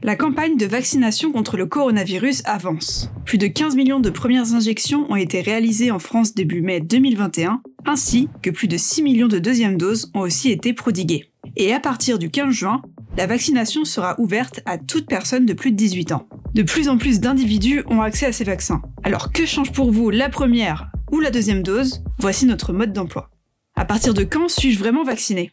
La campagne de vaccination contre le coronavirus avance. Plus de 15 millions de premières injections ont été réalisées en France début mai 2021, ainsi que plus de 6 millions de deuxièmes doses ont aussi été prodiguées. Et à partir du 15 juin, la vaccination sera ouverte à toute personne de plus de 18 ans. De plus en plus d'individus ont accès à ces vaccins. Alors que change pour vous la première ou la deuxième dose Voici notre mode d'emploi. À partir de quand suis-je vraiment vacciné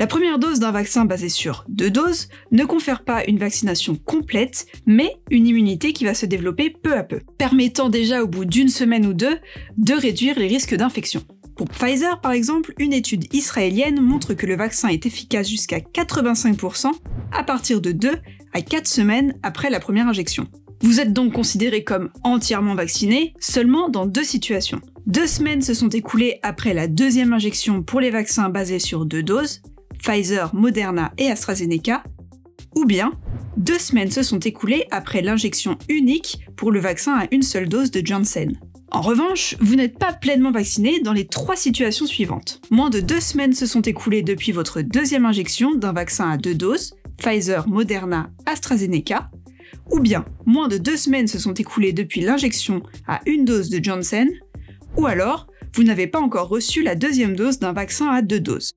la première dose d'un vaccin basé sur deux doses ne confère pas une vaccination complète, mais une immunité qui va se développer peu à peu, permettant déjà au bout d'une semaine ou deux de réduire les risques d'infection. Pour Pfizer, par exemple, une étude israélienne montre que le vaccin est efficace jusqu'à 85% à partir de 2 à 4 semaines après la première injection. Vous êtes donc considéré comme entièrement vacciné seulement dans deux situations. Deux semaines se sont écoulées après la deuxième injection pour les vaccins basés sur deux doses, Pfizer, Moderna et AstraZeneca, ou bien deux semaines se sont écoulées après l'injection unique pour le vaccin à une seule dose de Janssen. En revanche, vous n'êtes pas pleinement vacciné dans les trois situations suivantes. Moins de deux semaines se sont écoulées depuis votre deuxième injection d'un vaccin à deux doses, Pfizer, Moderna, AstraZeneca, ou bien moins de deux semaines se sont écoulées depuis l'injection à une dose de Johnson, ou alors vous n'avez pas encore reçu la deuxième dose d'un vaccin à deux doses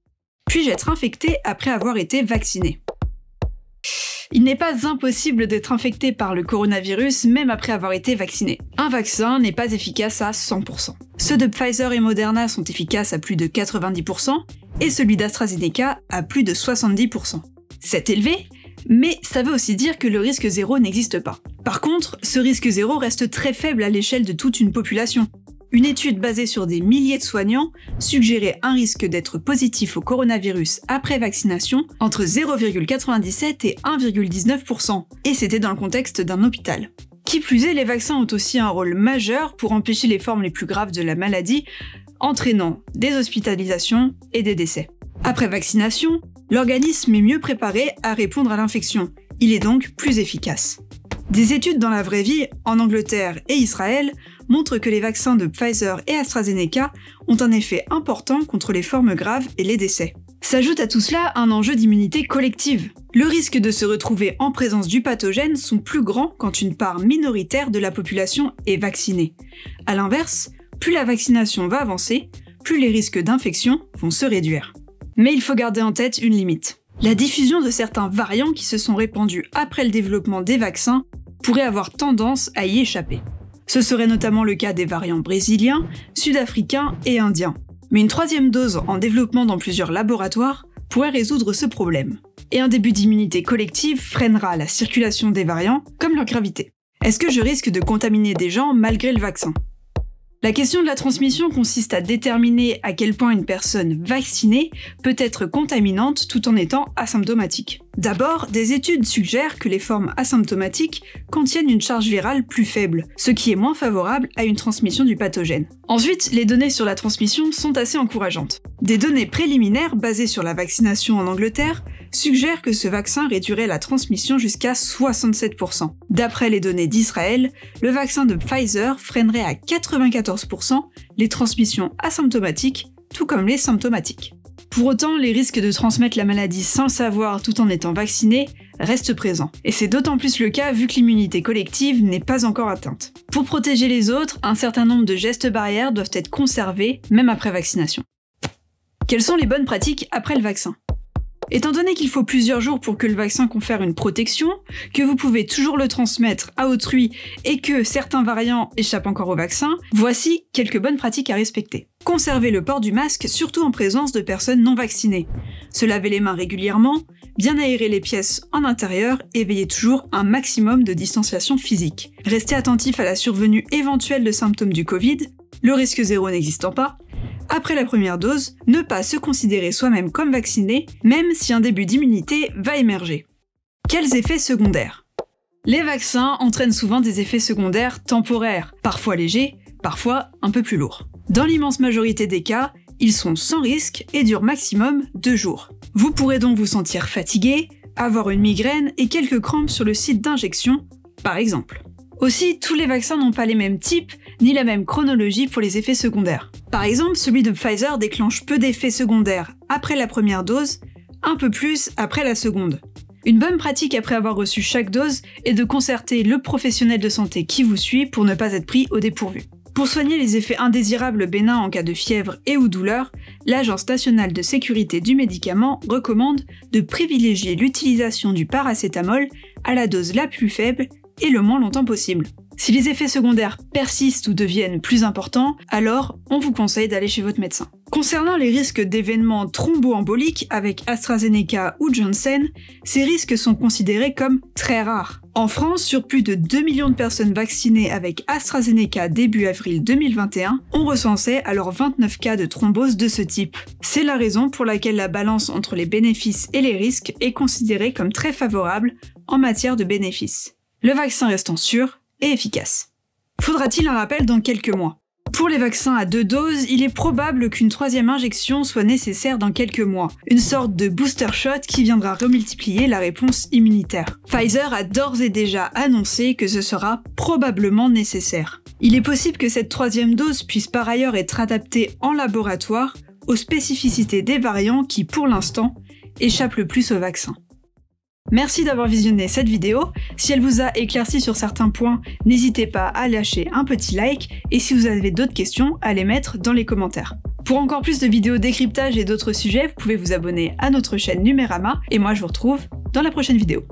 puis-je être infecté après avoir été vacciné il n'est pas impossible d'être infecté par le coronavirus même après avoir été vacciné. Un vaccin n'est pas efficace à 100%. Ceux de Pfizer et Moderna sont efficaces à plus de 90% et celui d'AstraZeneca à plus de 70%. C'est élevé, mais ça veut aussi dire que le risque zéro n'existe pas. Par contre, ce risque zéro reste très faible à l'échelle de toute une population, une étude basée sur des milliers de soignants suggérait un risque d'être positif au coronavirus après vaccination entre 0,97 et 1,19%, et c'était dans le contexte d'un hôpital. Qui plus est, les vaccins ont aussi un rôle majeur pour empêcher les formes les plus graves de la maladie, entraînant des hospitalisations et des décès. Après vaccination, l'organisme est mieux préparé à répondre à l'infection. Il est donc plus efficace. Des études dans la vraie vie en Angleterre et Israël montrent que les vaccins de Pfizer et AstraZeneca ont un effet important contre les formes graves et les décès. S'ajoute à tout cela un enjeu d'immunité collective. Le risque de se retrouver en présence du pathogène sont plus grands quand une part minoritaire de la population est vaccinée. À l'inverse, plus la vaccination va avancer, plus les risques d'infection vont se réduire. Mais il faut garder en tête une limite. La diffusion de certains variants qui se sont répandus après le développement des vaccins pourraient avoir tendance à y échapper. Ce serait notamment le cas des variants brésiliens, sud-africains et indiens. Mais une troisième dose en développement dans plusieurs laboratoires pourrait résoudre ce problème. Et un début d'immunité collective freinera la circulation des variants, comme leur gravité. Est-ce que je risque de contaminer des gens malgré le vaccin la question de la transmission consiste à déterminer à quel point une personne vaccinée peut être contaminante tout en étant asymptomatique. D'abord, des études suggèrent que les formes asymptomatiques contiennent une charge virale plus faible, ce qui est moins favorable à une transmission du pathogène. Ensuite, les données sur la transmission sont assez encourageantes. Des données préliminaires basées sur la vaccination en Angleterre suggère que ce vaccin réduirait la transmission jusqu'à 67%. D'après les données d'Israël, le vaccin de Pfizer freinerait à 94% les transmissions asymptomatiques, tout comme les symptomatiques. Pour autant, les risques de transmettre la maladie sans savoir tout en étant vacciné restent présents. Et c'est d'autant plus le cas vu que l'immunité collective n'est pas encore atteinte. Pour protéger les autres, un certain nombre de gestes barrières doivent être conservés, même après vaccination. Quelles sont les bonnes pratiques après le vaccin Étant donné qu'il faut plusieurs jours pour que le vaccin confère une protection, que vous pouvez toujours le transmettre à autrui et que certains variants échappent encore au vaccin, voici quelques bonnes pratiques à respecter. Conservez le port du masque, surtout en présence de personnes non vaccinées. Se laver les mains régulièrement, bien aérer les pièces en intérieur et veillez toujours un maximum de distanciation physique. Restez attentif à la survenue éventuelle de symptômes du Covid, le risque zéro n'existant pas, après la première dose, ne pas se considérer soi-même comme vacciné, même si un début d'immunité va émerger. Quels effets secondaires Les vaccins entraînent souvent des effets secondaires temporaires, parfois légers, parfois un peu plus lourds. Dans l'immense majorité des cas, ils sont sans risque et durent maximum deux jours. Vous pourrez donc vous sentir fatigué, avoir une migraine et quelques crampes sur le site d'injection, par exemple. Aussi, tous les vaccins n'ont pas les mêmes types ni la même chronologie pour les effets secondaires. Par exemple, celui de Pfizer déclenche peu d'effets secondaires après la première dose, un peu plus après la seconde. Une bonne pratique après avoir reçu chaque dose est de concerter le professionnel de santé qui vous suit pour ne pas être pris au dépourvu. Pour soigner les effets indésirables bénins en cas de fièvre et ou douleur, l'Agence nationale de sécurité du médicament recommande de privilégier l'utilisation du paracétamol à la dose la plus faible et le moins longtemps possible. Si les effets secondaires persistent ou deviennent plus importants, alors on vous conseille d'aller chez votre médecin. Concernant les risques d'événements thromboemboliques avec AstraZeneca ou Johnson, ces risques sont considérés comme très rares. En France, sur plus de 2 millions de personnes vaccinées avec AstraZeneca début avril 2021, on recensait alors 29 cas de thrombose de ce type. C'est la raison pour laquelle la balance entre les bénéfices et les risques est considérée comme très favorable en matière de bénéfices le vaccin restant sûr et efficace. Faudra-t-il un rappel dans quelques mois Pour les vaccins à deux doses, il est probable qu'une troisième injection soit nécessaire dans quelques mois, une sorte de booster shot qui viendra remultiplier la réponse immunitaire. Pfizer a d'ores et déjà annoncé que ce sera probablement nécessaire. Il est possible que cette troisième dose puisse par ailleurs être adaptée en laboratoire aux spécificités des variants qui, pour l'instant, échappent le plus au vaccin. Merci d'avoir visionné cette vidéo. Si elle vous a éclairci sur certains points, n'hésitez pas à lâcher un petit like et si vous avez d'autres questions, à les mettre dans les commentaires. Pour encore plus de vidéos décryptage et d'autres sujets, vous pouvez vous abonner à notre chaîne Numérama et moi je vous retrouve dans la prochaine vidéo.